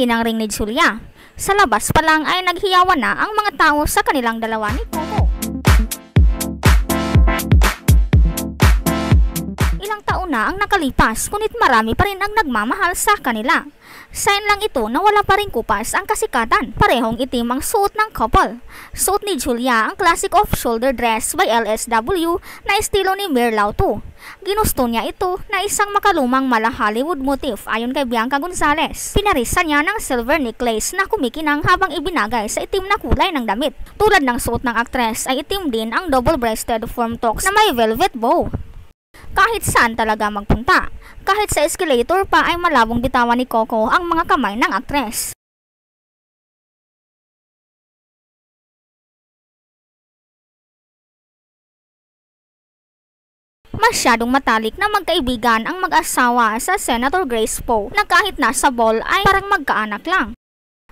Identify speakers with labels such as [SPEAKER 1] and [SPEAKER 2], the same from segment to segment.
[SPEAKER 1] pagtangke ng ring ni Julia. Sa labas pa lang ay naghiyawan na ang mga tao sa kanilang dalawa ni Coco. na ang nakalipas ngunit marami pa rin ang nagmamahal sa kanila. Sign lang ito na wala pa rin kupas ang kasikatan. Parehong itim ang suot ng couple. Suot ni Julia ang classic off-shoulder dress by LSW na estilo ni Merlau 2. Ginusto niya ito na isang makalumang mala Hollywood motif ayon kay Bianca Gonzalez. Pinarisa niya ng silver necklace na kumikinang habang ibinagay sa itim na kulay ng damit. Tulad ng suot ng aktres ay itim din ang double-breasted form tox na may velvet bow kahit saan talaga magpunta. Kahit sa escalator pa ay malabong bitawan ni Coco ang mga kamay
[SPEAKER 2] ng aktres. Masyadong
[SPEAKER 1] matalik na magkaibigan ang mag-asawa sa Senator Grace Poe na kahit nasa ball ay parang magkaanak lang.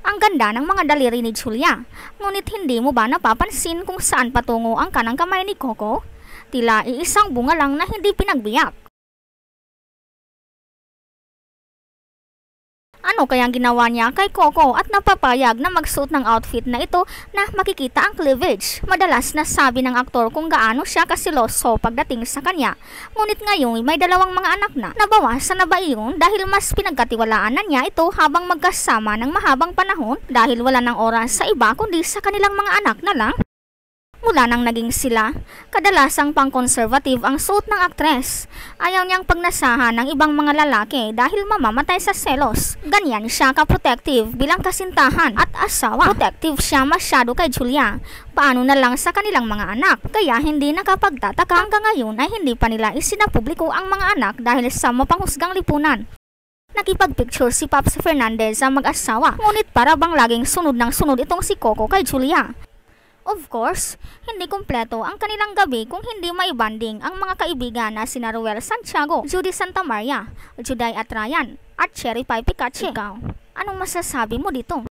[SPEAKER 1] Ang ganda ng mga daliri ni Julia, ngunit hindi mo ba napapansin kung saan patungo ang kanang kamay ni Coco? Tila iisang bunga lang na hindi pinagbiyak. Ano kayang ginawa niya kay Coco at napapayag na magsuot ng outfit na ito na makikita ang cleavage? Madalas na sabi ng aktor kung gaano siya kasiloso pagdating sa kanya. Ngunit ngayon may dalawang mga anak na. Nabawasan na ba iyon dahil mas pinagkatiwalaan na niya ito habang magkasama ng mahabang panahon dahil wala ng oras sa iba kundi sa kanilang mga anak na lang? Mula nang naging sila, kadalasang pang-conservative ang suit ng aktres. Ayaw niyang pagnasahan ng ibang mga lalaki dahil mamamatay sa selos. Ganyan siya ka-protective bilang kasintahan at asawa. Protective siya masyado kay Julia. Paano na lang sa kanilang mga anak? Kaya hindi nakapagtataka hanggang ngayon ay hindi pa nila isinapubliko ang mga anak dahil sa mapanghusgang lipunan. Nakipagpicture si Pops Fernandez sa mag-asawa, ngunit para bang laging sunod ng sunod itong si Coco kay Julia. Of course, hindi kumpleto ang kanilang gabi kung hindi maibanding ang mga kaibigan na sina Ruel Santiago, Judy Santa Maria, Juday at Ryan, at Cherry Pie Pikachu. Ikaw,
[SPEAKER 2] anong masasabi mo dito?